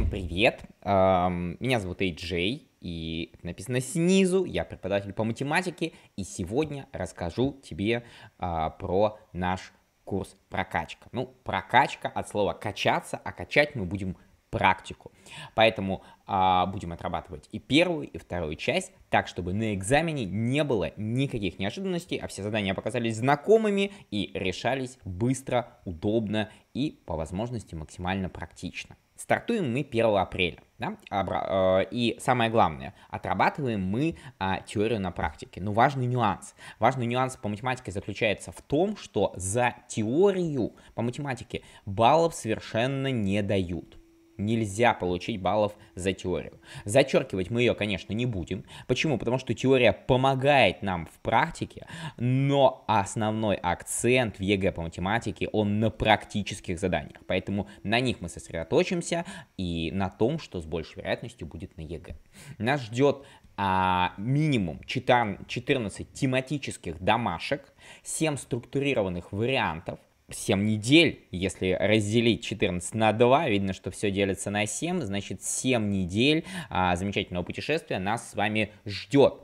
Всем привет! Меня зовут Эйджей, и написано снизу. Я преподаватель по математике, и сегодня расскажу тебе а, про наш курс прокачка. Ну, прокачка от слова качаться, а качать мы будем практику. Поэтому а, будем отрабатывать и первую, и вторую часть, так, чтобы на экзамене не было никаких неожиданностей, а все задания показались знакомыми и решались быстро, удобно и, по возможности, максимально практично. Стартуем мы 1 апреля. Да? Э, и самое главное, отрабатываем мы а, теорию на практике. Но важный нюанс. Важный нюанс по математике заключается в том, что за теорию по математике баллов совершенно не дают нельзя получить баллов за теорию. Зачеркивать мы ее, конечно, не будем. Почему? Потому что теория помогает нам в практике, но основной акцент в ЕГЭ по математике, он на практических заданиях. Поэтому на них мы сосредоточимся и на том, что с большей вероятностью будет на ЕГЭ. Нас ждет а, минимум 14 тематических домашек, 7 структурированных вариантов, 7 недель, если разделить 14 на 2, видно, что все делится на 7, значит 7 недель а, замечательного путешествия нас с вами ждет.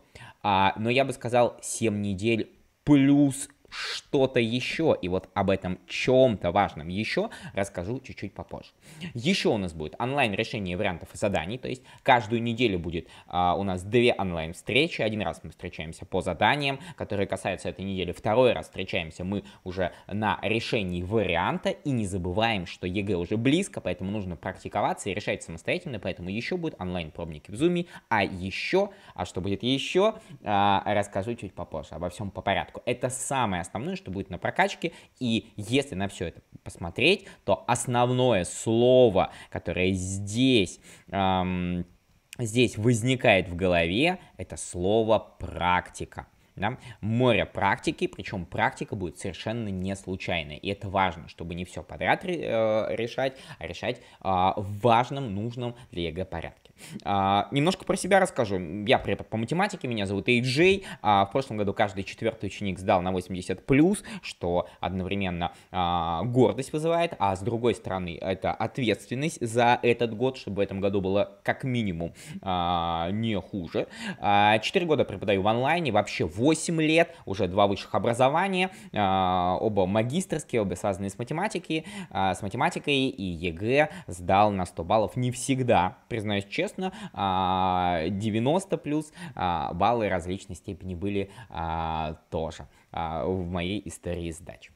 А, но я бы сказал 7 недель плюс что-то еще. И вот об этом чем-то важном еще расскажу чуть-чуть попозже. Еще у нас будет онлайн решение вариантов и заданий, то есть каждую неделю будет а, у нас две онлайн встречи. Один раз мы встречаемся по заданиям, которые касаются этой недели. Второй раз встречаемся мы уже на решении варианта. И не забываем, что ЕГЭ уже близко, поэтому нужно практиковаться и решать самостоятельно. Поэтому еще будут онлайн пробники в Zoom. А еще, а что будет еще, а, расскажу чуть попозже. Обо всем по порядку. Это самое основное, что будет на прокачке. И если на все это посмотреть, то основное слово, которое здесь... Эм, здесь возникает в голове это слово практика. Да? Море практики, причем практика будет совершенно не случайной. И это важно, чтобы не все подряд э, решать, а решать а, в важном, нужном для ЕГЭ порядке. А, немножко про себя расскажу. Я препод по математике, меня зовут Эйджей. А в прошлом году каждый четвертый ученик сдал на 80+, плюс, что одновременно а, гордость вызывает, а с другой стороны это ответственность за этот год, чтобы в этом году было как минимум а, не хуже. А, года преподаю в онлайне, вообще 8 лет, уже два высших образования, а, оба магистрские, оба связаны с математикой, а, с математикой и ЕГЭ сдал на 100 баллов не всегда, признаюсь честно честно, 90 а, плюс а, баллы различной степени были а, тоже в моей истории сдач.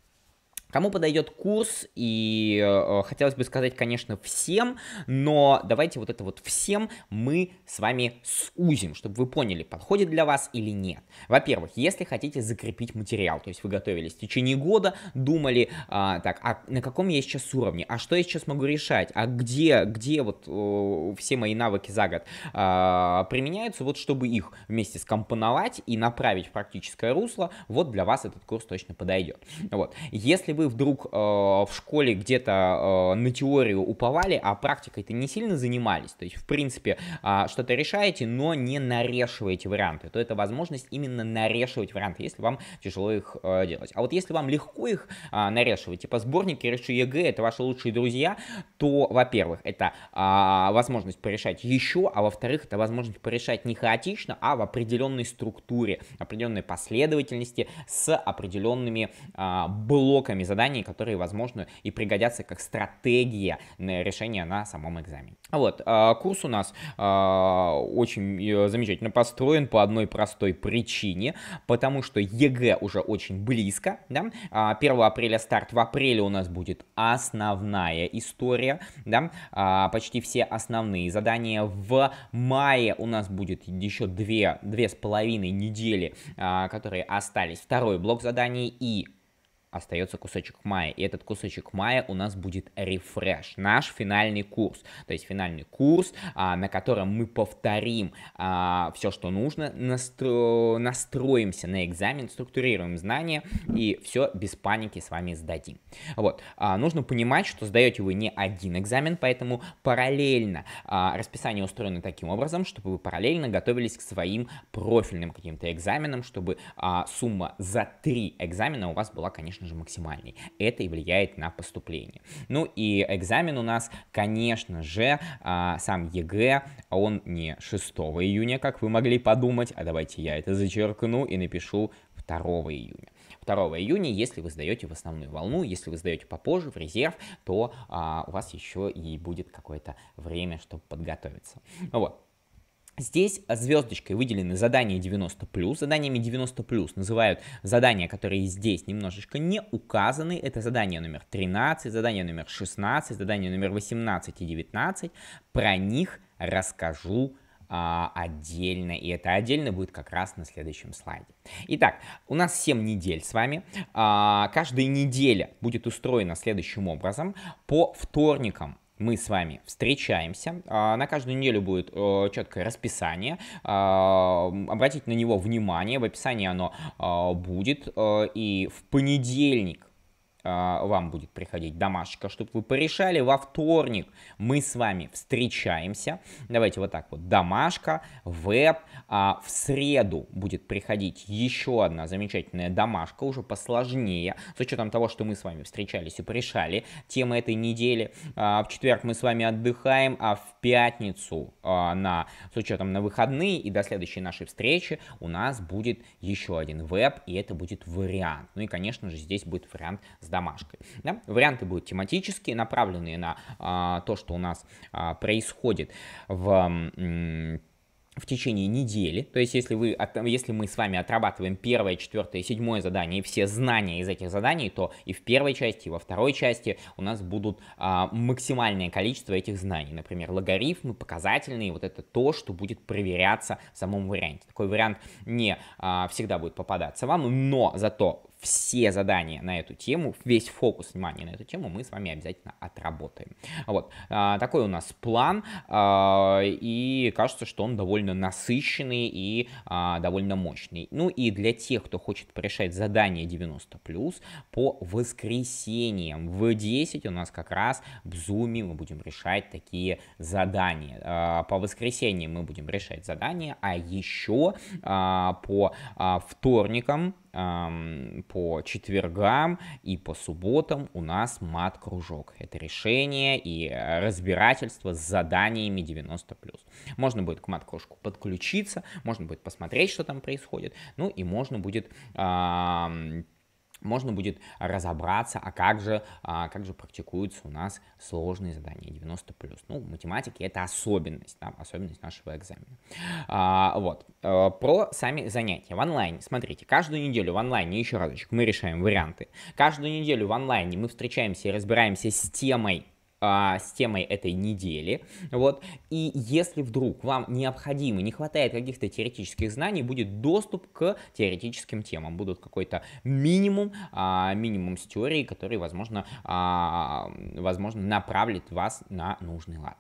Кому подойдет курс, и э, хотелось бы сказать, конечно, всем, но давайте вот это вот всем мы с вами сузим, чтобы вы поняли, подходит для вас или нет. Во-первых, если хотите закрепить материал, то есть вы готовились в течение года, думали, э, так, а на каком я сейчас уровне, а что я сейчас могу решать, а где, где вот э, все мои навыки за год э, применяются, вот чтобы их вместе скомпоновать и направить в практическое русло, вот для вас этот курс точно подойдет. Вот. Если вы вы вдруг э, в школе где-то э, на теорию уповали, а практикой-то не сильно занимались, то есть, в принципе, э, что-то решаете, но не нарешиваете варианты, то это возможность именно нарешивать варианты, если вам тяжело их э, делать. А вот если вам легко их э, нарешивать, типа сборники решу ЕГЭ», это ваши лучшие друзья, то, во-первых, это э, возможность порешать еще, а во-вторых, это возможность порешать не хаотично, а в определенной структуре, определенной последовательности с определенными э, блоками заданий, которые, возможно, и пригодятся как стратегия на решение на самом экзамене. Вот, а, курс у нас а, очень э, замечательно построен по одной простой причине, потому что ЕГЭ уже очень близко, да, 1 а, апреля старт, в апреле у нас будет основная история, да, почти все основные задания, в мае у нас будет еще две, две с половиной недели, которые остались, второй блок заданий и остается кусочек мая. И этот кусочек мая у нас будет рефреш, наш финальный курс. То есть финальный курс, а, на котором мы повторим а, все, что нужно, настро... настроимся на экзамен, структурируем знания и все без паники с вами сдадим. Вот. А, нужно понимать, что сдаете вы не один экзамен, поэтому параллельно а, расписание устроено таким образом, чтобы вы параллельно готовились к своим профильным каким-то экзаменам, чтобы а, сумма за три экзамена у вас была, конечно, конечно же, максимальный. Это и влияет на поступление. Ну и экзамен у нас, конечно же, а, сам ЕГЭ, он не 6 июня, как вы могли подумать, а давайте я это зачеркну и напишу 2 июня. 2 июня, если вы сдаете в основную волну, если вы сдаете попозже в резерв, то а, у вас еще и будет какое-то время, чтобы подготовиться. Вот. Здесь звездочкой выделены задания 90+. Заданиями 90+, называют задания, которые здесь немножечко не указаны. Это задание номер 13, задание номер 16, задание номер 18 и 19. Про них расскажу а, отдельно, и это отдельно будет как раз на следующем слайде. Итак, у нас 7 недель с вами. А, каждая неделя будет устроена следующим образом. По вторникам мы с вами встречаемся. А, на каждую неделю будет э, четкое расписание. А, обратите на него внимание, в описании оно а, будет. Э, и в понедельник а, вам будет приходить домашка, чтобы вы порешали. Во вторник мы с вами встречаемся. Давайте вот так вот. Домашка, веб. А в среду будет приходить еще одна замечательная домашка, уже посложнее, с учетом того, что мы с вами встречались и порешали темы этой недели. А в четверг мы с вами отдыхаем, а в пятницу а на, с учетом на выходные и до следующей нашей встречи у нас будет еще один веб, и это будет вариант. Ну и, конечно же, здесь будет вариант с домашкой. Да? Варианты будут тематические, направленные на а, то, что у нас а, происходит в в течение недели. То есть, если, вы, если мы с вами отрабатываем первое, четвертое, седьмое задание и все знания из этих заданий, то и в первой части, и во второй части у нас будут а, максимальное количество этих знаний. Например, логарифмы, показательные, вот это то, что будет проверяться в самом варианте. Такой вариант не а, всегда будет попадаться вам, но зато все задания на эту тему, весь фокус внимания на эту тему мы с вами обязательно отработаем. Вот, а, такой у нас план, а, и кажется, что он довольно насыщенный и а, довольно мощный. Ну и для тех, кто хочет решать задания 90+, по воскресеньям в 10 у нас как раз в Zoom мы будем решать такие задания. По воскресеньям мы будем решать задания, а еще по вторникам по четвергам и по субботам у нас мат-кружок. Это решение и э, разбирательство с заданиями 90+. Можно будет к мат-кружку подключиться, можно будет посмотреть, что там происходит, ну и можно будет... Э, можно будет разобраться, а как же, а как же практикуются у нас сложные задания 90 плюс. Ну, математики это особенность, да, особенность нашего экзамена. А, вот э, про сами занятия в онлайне. Смотрите, каждую неделю в онлайне еще разочек мы решаем варианты. Каждую неделю в онлайне мы встречаемся и разбираемся с темой а, с темой этой недели. Вот. И если вдруг вам необходимо, не хватает каких-то теоретических знаний, будет доступ к теоретическим темам. Будут какой-то минимум, а, минимум с теорией, который, возможно, а, возможно, направит вас на нужный лад.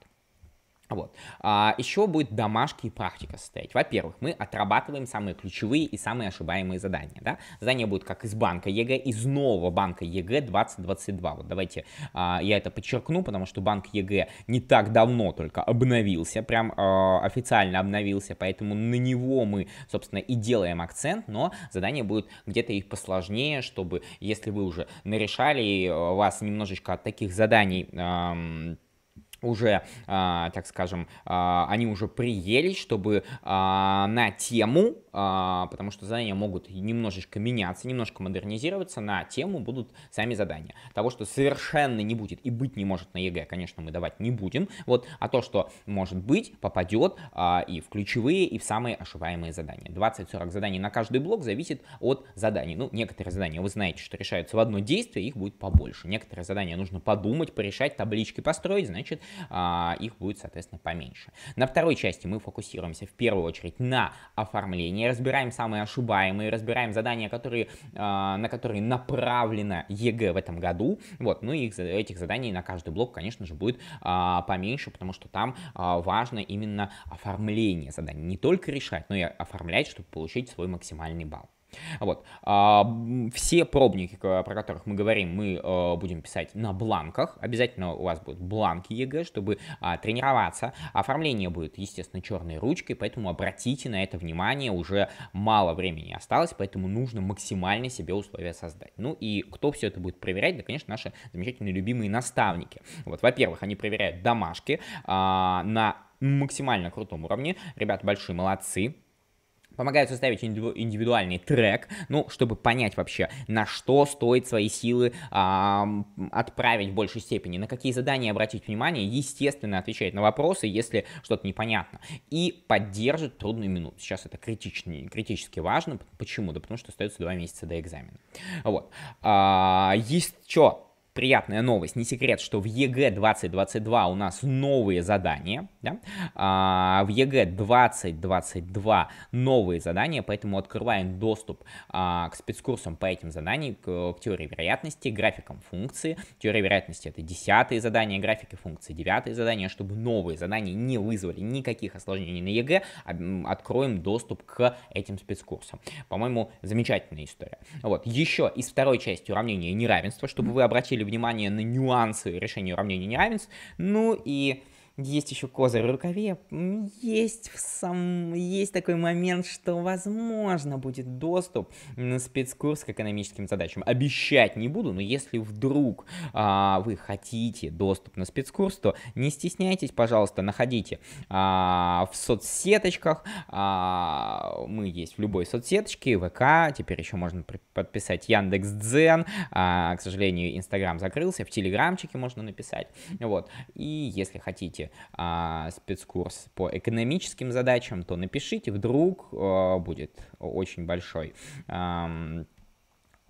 Вот. А, еще будет домашки и практика состоять. Во-первых, мы отрабатываем самые ключевые и самые ошибаемые задания. Да? Задания будут как из банка ЕГЭ, из нового банка ЕГЭ 2022. Вот давайте а, я это подчеркну, потому что банк ЕГЭ не так давно только обновился, прям а, официально обновился, поэтому на него мы, собственно, и делаем акцент, но задания будут где-то их посложнее, чтобы, если вы уже нарешали, а, вас немножечко от таких заданий... А, уже, а, так скажем, а, они уже приелись, чтобы а, на тему а, потому что задания могут немножечко меняться, немножко модернизироваться на тему будут сами задания. Того, что совершенно не будет и быть не может на ЕГЭ, конечно, мы давать не будем, вот, а то, что может быть, попадет а, и в ключевые, и в самые ошибаемые задания. 20-40 заданий на каждый блок зависит от заданий. Ну, некоторые задания вы знаете, что решаются в одно действие, их будет побольше. Некоторые задания нужно подумать, порешать, таблички построить, значит, а, их будет, соответственно, поменьше. На второй части мы фокусируемся в первую очередь на оформлении задания, разбираем самые ошибаемые, разбираем задания, которые, а, на которые направлено ЕГЭ в этом году. Вот, ну и этих заданий на каждый блок, конечно же, будет а, поменьше, потому что там а, важно именно оформление заданий. Не только решать, но и оформлять, чтобы получить свой максимальный балл. Вот. А, все пробники, про которых мы говорим, мы э, будем писать на бланках. Обязательно у вас будут бланки ЕГЭ, чтобы а, тренироваться. Оформление будет, естественно, черной ручкой, поэтому обратите на это внимание. Уже мало времени осталось, поэтому нужно максимально себе условия создать. Ну и кто все это будет проверять? Да, конечно, наши замечательные любимые наставники. Вот, во-первых, они проверяют домашки а, на максимально крутом уровне. Ребята большие молодцы, помогают составить индивидуальный трек, ну, чтобы понять вообще, на что стоит свои силы а, отправить в большей степени, на какие задания обратить внимание, естественно, отвечать на вопросы, если что-то непонятно, и поддержит трудную минуту. Сейчас это критичный, критически важно. Почему? Да потому что остается два месяца до экзамена. Вот. А, есть что? приятная новость, не секрет, что в ЕГЭ 2022 у нас новые задания, да? а, в ЕГЭ 2022 новые задания, поэтому открываем доступ а, к спецкурсам по этим заданиям, к, к теории вероятности, графикам функции. Теория вероятности это десятые задания, графики функции девятые задания, чтобы новые задания не вызвали никаких осложнений на ЕГЭ, откроем доступ к этим спецкурсам. По-моему, замечательная история. Вот, еще из второй части уравнения неравенства, чтобы вы обратили обратили внимание на нюансы решения уравнений неравенств. Ну и есть еще козырь в рукаве, есть, в сам... есть такой момент, что возможно будет доступ на спецкурс к экономическим задачам. Обещать не буду, но если вдруг а, вы хотите доступ на спецкурс, то не стесняйтесь, пожалуйста, находите а, в соцсеточках, а, мы есть в любой соцсеточке, ВК, теперь еще можно подписать Яндекс.Дзен, а, к сожалению, Инстаграм закрылся, в Телеграмчике можно написать, вот, и если хотите а, спецкурс по экономическим задачам, то напишите, вдруг а, будет очень большой а,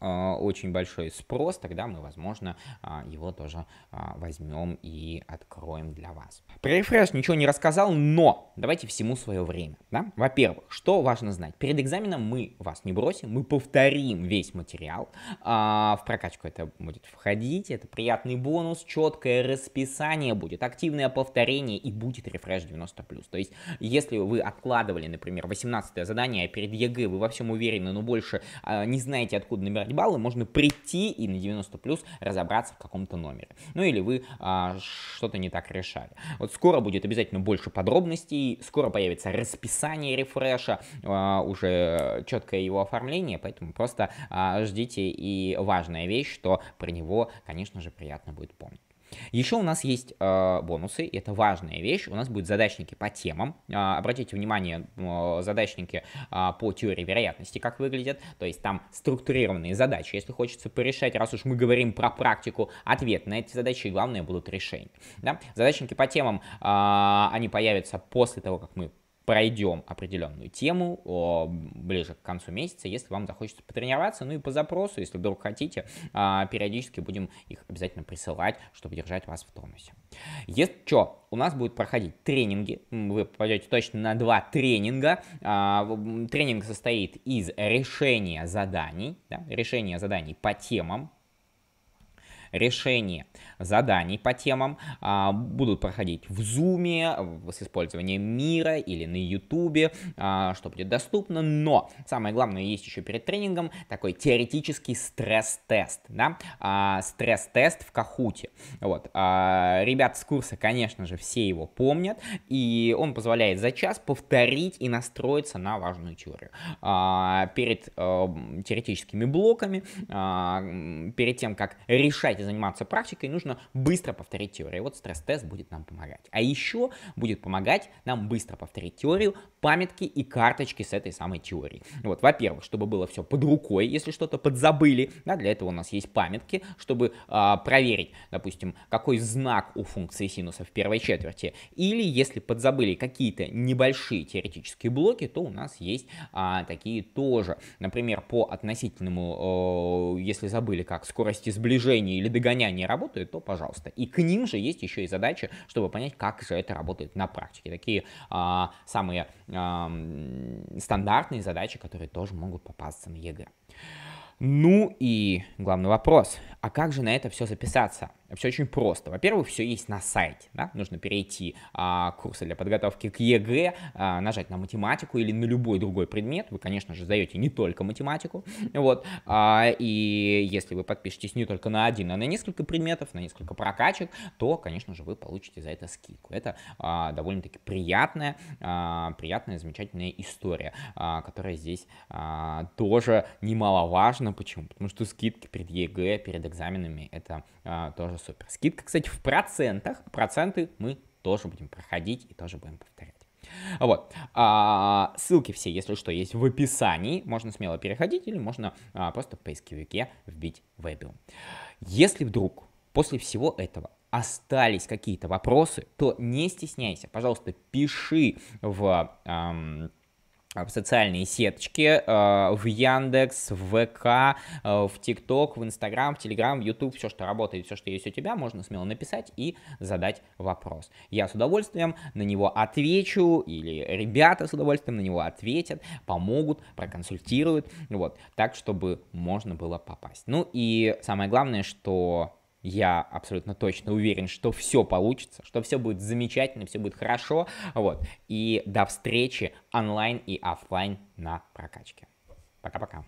а, очень большой спрос, тогда мы, возможно, а, его тоже а, возьмем и откроем для вас. Про рефреш ничего не рассказал, но давайте всему свое время. Да? Во-первых, что важно знать? Перед экзаменом мы вас не бросим, мы повторим весь материал. В прокачку это будет входить, это приятный бонус, четкое расписание будет, активное повторение и будет рефреш 90+. То есть, если вы откладывали, например, 18 задание, а перед ЕГЭ вы во всем уверены, но больше не знаете, откуда набирать набрать баллы, можно прийти и на 90 плюс разобраться в каком-то номере. Ну или вы а, что-то не так решали. Вот скоро будет обязательно больше подробностей, скоро появится расписание рефреша, а, уже четкое его оформление, поэтому просто а, ждите и важная вещь, что про него, конечно же, приятно будет помнить. Еще у нас есть э, бонусы, и это важная вещь. У нас будут задачники по темам. Э, обратите внимание, э, задачники э, по теории вероятности, как выглядят. То есть там структурированные задачи, если хочется порешать, раз уж мы говорим про практику, ответ на эти задачи и главное будут решения. Да? Задачники по темам, э, они появятся после того, как мы пройдем определенную тему о, ближе к концу месяца, если вам захочется потренироваться, ну и по запросу, если вдруг хотите, а, периодически будем их обязательно присылать, чтобы держать вас в тонусе. Если что, у нас будут проходить тренинги, вы попадете точно на два тренинга. А, тренинг состоит из решения заданий, да, решения заданий по темам, решение заданий по темам а, будут проходить в Zoom, с использованием мира или на YouTube, а, что будет доступно. Но самое главное есть еще перед тренингом такой теоретический стресс-тест. Да? А, стресс-тест в Кахуте. Вот. А, ребят с курса, конечно же, все его помнят, и он позволяет за час повторить и настроиться на важную теорию. А, перед а, теоретическими блоками, а, перед тем, как решать кстати, заниматься практикой, нужно быстро повторить теорию. Вот стресс-тест будет нам помогать. А еще будет помогать нам быстро повторить теорию, памятки и карточки с этой самой теорией. Вот, во-первых, чтобы было все под рукой, если что-то подзабыли, да, для этого у нас есть памятки, чтобы э, проверить, допустим, какой знак у функции синуса в первой четверти. Или если подзабыли какие-то небольшие теоретические блоки, то у нас есть а, такие тоже. Например, по относительному, э, если забыли, как скорости сближения или Догоняние работает, то пожалуйста. И к ним же есть еще и задачи, чтобы понять, как же это работает на практике. Такие а, самые а, стандартные задачи, которые тоже могут попасться на ЕГЭ. Ну и главный вопрос, а как же на это все записаться? Все очень просто. Во-первых, все есть на сайте. Да? Нужно перейти а, курсы для подготовки к ЕГЭ, а, нажать на математику или на любой другой предмет. Вы, конечно же, сдаете не только математику. Вот, а, и если вы подпишетесь не только на один, а на несколько предметов, на несколько прокачек, то, конечно же, вы получите за это скидку. Это а, довольно-таки приятная, а, приятная, замечательная история, а, которая здесь а, тоже немаловажна. Почему? Потому что скидки перед ЕГЭ, перед экзаменами, это а, тоже супер скидка. Кстати, в процентах, проценты мы тоже будем проходить и тоже будем повторять. Вот. А, ссылки все, если что, есть в описании. Можно смело переходить или можно а, просто в поисковике вбить Webium. Если вдруг после всего этого остались какие-то вопросы, то не стесняйся, пожалуйста, пиши в... Эм, а, в социальные сеточки, а, в Яндекс, в ВК, а, в ТикТок, в Инстаграм, в Телеграм, в Ютуб, все, что работает, все, что есть у тебя, можно смело написать и задать вопрос. Я с удовольствием на него отвечу, или ребята с удовольствием на него ответят, помогут, проконсультируют, вот, так, чтобы можно было попасть. Ну и самое главное, что я абсолютно точно уверен, что все получится, что все будет замечательно, все будет хорошо. Вот. И до встречи онлайн и офлайн на прокачке. Пока-пока.